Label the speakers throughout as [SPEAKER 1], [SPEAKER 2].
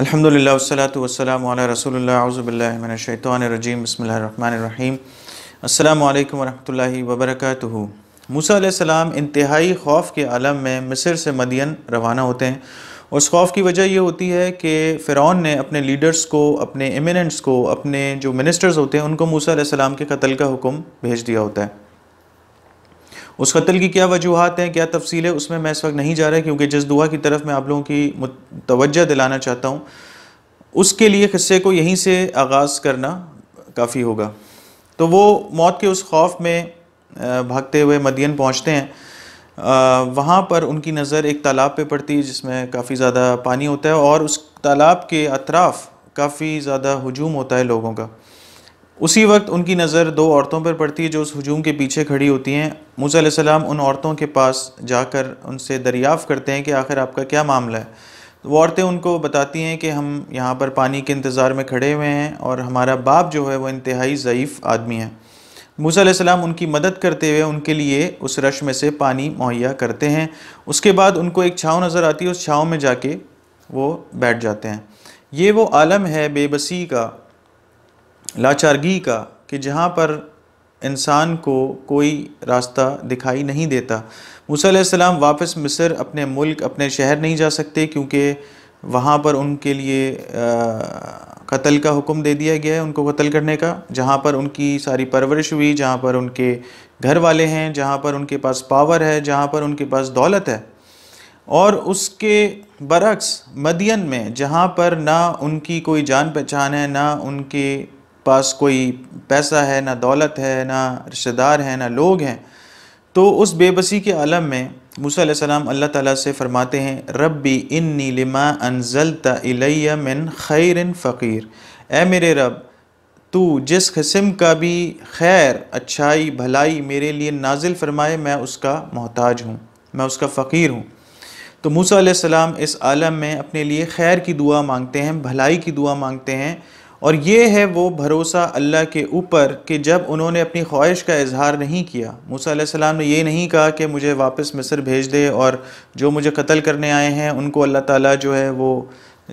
[SPEAKER 1] अल्हम्दुलिल्लाह वस्सलातु वस्सलाम अला रसूलुल्लाह औजुबिल्लाहि मिनश शैतानिर रजीम बिस्मिल्लाहिर रहमानिर रहीम अस्सलाम वालेकुम वरहमतुल्लाहि वबरकातुहू मूसा सलाम इंतहाई खौफ के आलम में मिस्र से मदीन रवाना होते हैं उस खौफ की वजह यह होती है कि फ़िरौन ने अपने लीडर्स को अपने इमिनेंट्स को अपने जो मिनिस्टर्स होते हैं उनको मूसा अलैहिस्सलाम के कत्ल का हुक्म भेज दिया होता है उस कत्ल की क्या वजूहत हैं क्या तफसील है उसमें मैं इस वक्त नहीं जा रहा क्योंकि जिस दुआ की तरफ मैं आप लोगों की तोज्जह दिलाना चाहता हूँ उसके लिए ख़स्से को यहीं से आगाज़ करना काफ़ी होगा तो वो मौत के उस खौफ में भागते हुए मदियन पहुँचते हैं वहाँ पर उनकी नज़र एक तालाब पे पड़ती है जिसमें काफ़ी ज़्यादा पानी होता है और उस तालाब के अतराफ़ काफ़ी ज़्यादा हजूम होता है लोगों का उसी वक्त उनकी नज़र दो औरतों पर पड़ती है जो उस हजूम के पीछे खड़ी होती हैं मूसा सलाम उन औरतों के पास जाकर उनसे दरियाफ़ करते हैं कि आखिर आपका क्या मामला है वो औरतें उनको बताती हैं कि हम यहाँ पर पानी के इंतज़ार में खड़े हुए हैं और हमारा बाप जो है वह इंतहाई ज़यीफ़ आदमी है मूसा सलाम उनकी मदद करते हुए उनके लिए उस रश में से पानी मुहैया करते हैं उसके बाद उनको एक छाँव नज़र आती है उस छाँव में जाके वो बैठ जाते हैं ये वो आलम है बेबसी का लाचारगी का कि जहाँ पर इंसान को कोई रास्ता दिखाई नहीं देता मूसम वापस मिस्र अपने मुल्क अपने शहर नहीं जा सकते क्योंकि वहाँ पर उनके लिए कत्ल का हुक्म दे दिया गया है उनको कत्ल करने का जहाँ पर उनकी सारी परवरिश हुई जहाँ पर उनके घर वाले हैं जहाँ पर उनके पास पावर है जहाँ पर उनके पास दौलत है और उसके बरक्स मदियन में जहाँ पर ना उनकी कोई जान पहचान है ना उनके पास कोई पैसा है ना दौलत है ना रिश्तेदार हैं ना लोग हैं तो उस बेबसी के आलम में मूसा सलाम अल्लाह ताला से फरमाते हैं रब्बी इन्नी लिमा अनजल इलैया मिन खैर फ़कीर ए मेरे रब तू जिस किस्म का भी खैर अच्छाई भलाई मेरे लिए नाजिल फरमाए मैं उसका मोहताज हूँ मैं उसका फ़कीर हूँ तो मूसा सलाम इस आलम में अपने लिए खैर की दुआ मांगते हैं भलाई की दुआ मांगते हैं और ये है वो भरोसा अल्लाह के ऊपर कि जब उन्होंने अपनी ख्वाहिश का इजहार नहीं किया मूसा सलाम ने ये नहीं कहा कि मुझे वापस मिस्र भेज दे और जो मुझे कत्ल करने आए हैं उनको अल्लाह ताला जो है वो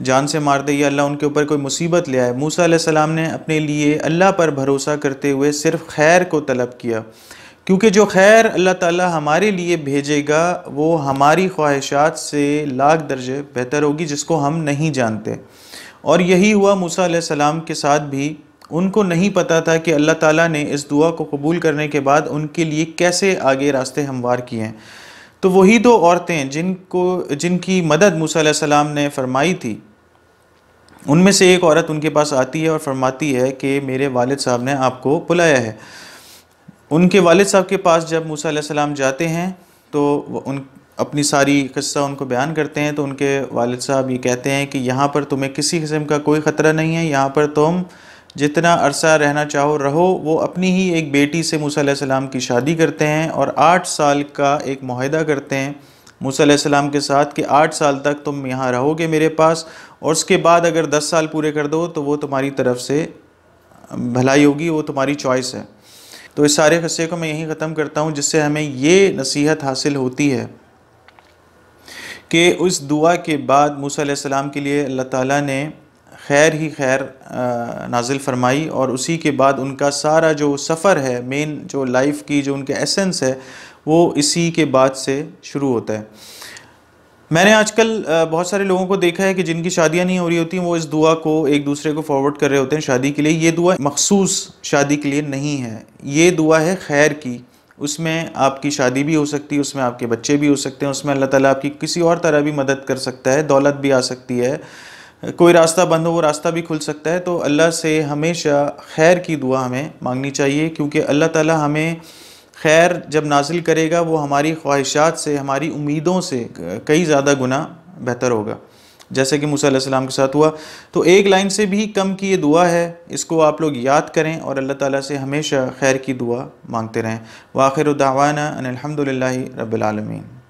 [SPEAKER 1] जान से मार दे या अल्लाह उनके ऊपर कोई मुसीबत ले आए मूसा सलाम ने अपने लिए अल्लाह पर भरोसा करते हुए सिर्फ खैर को तलब किया क्योंकि जो खैर अल्लाह ताला हमारे लिए भेजेगा वो हमारी ख्वाहिशात से लाख दर्जे बेहतर होगी जिसको हम नहीं जानते और यही हुआ मूसा सलाम के साथ भी उनको नहीं पता था कि अल्लाह ताला ने इस दुआ को कबूल करने के बाद उनके लिए कैसे आगे रास्ते हमवार किए हैं तो वही दो औरतें जिनको जिनकी मदद मूसा सलाम ने फरमाई थी उनमें से एक औरत उनके पास आती है और फरमाती है कि मेरे वालिद साहब ने आपको बुलाया है उनके वालिद साहब के पास जब मूसा सलाम जाते हैं तो उन अपनी सारी किस्सा उनको बयान करते हैं तो उनके वालिद साहब ये कहते हैं कि यहाँ पर तुम्हें किसी किस्म का कोई ख़तरा नहीं है यहाँ पर तुम जितना अरसा रहना चाहो रहो वो अपनी ही एक बेटी से मूसा की शादी करते हैं और आठ साल का एक माहदा करते हैं मूसा के साथ कि आठ साल तक तुम यहाँ रहोगे मेरे पास और उसके बाद अगर दस साल पूरे कर दो तो वो तुम्हारी तरफ से भलाई होगी वो तुम्हारी चॉइस है तो इस सारे कस्से को मैं यहीं ख़त्म करता हूँ जिससे हमें ये नसीहत हासिल होती है कि उस दुआ के बाद मूसा के लिए अल्लाह ताला ने खैर ही खैर नाजिल फरमाई और उसी के बाद उनका सारा जो सफ़र है मेन जो लाइफ की जो उनके एसेंस है वो इसी के बाद से शुरू होता है मैंने आजकल बहुत सारे लोगों को देखा है कि जिनकी शादियां नहीं हो रही होती वो इस दुआ को एक दूसरे को फॉरवर्ड कर रहे होते हैं शादी के लिए ये दुआ मखसूस शादी के लिए नहीं है ये दुआ है खैर की उसमें आपकी शादी भी हो सकती है उसमें आपके बच्चे भी हो सकते हैं उसमें अल्लाह ताला आपकी किसी और तरह भी मदद कर सकता है दौलत भी आ सकती है कोई रास्ता बंद हो वो रास्ता भी खुल सकता है तो अल्लाह से हमेशा खैर की दुआ हमें मांगनी चाहिए क्योंकि अल्लाह ताला हमें खैर जब नाजिल करेगा वो हमारी ख्वाहिशात से हमारी उम्मीदों से कई ज़्यादा गुना बेहतर होगा जैसे कि मूसा के साथ हुआ तो एक लाइन से भी कम की ये दुआ है इसको आप लोग याद करें और अल्लाह ताला से हमेशा खैर की दुआ मांगते रहें वाखिर दावाना अनिलहमदिल्ला रबालमीन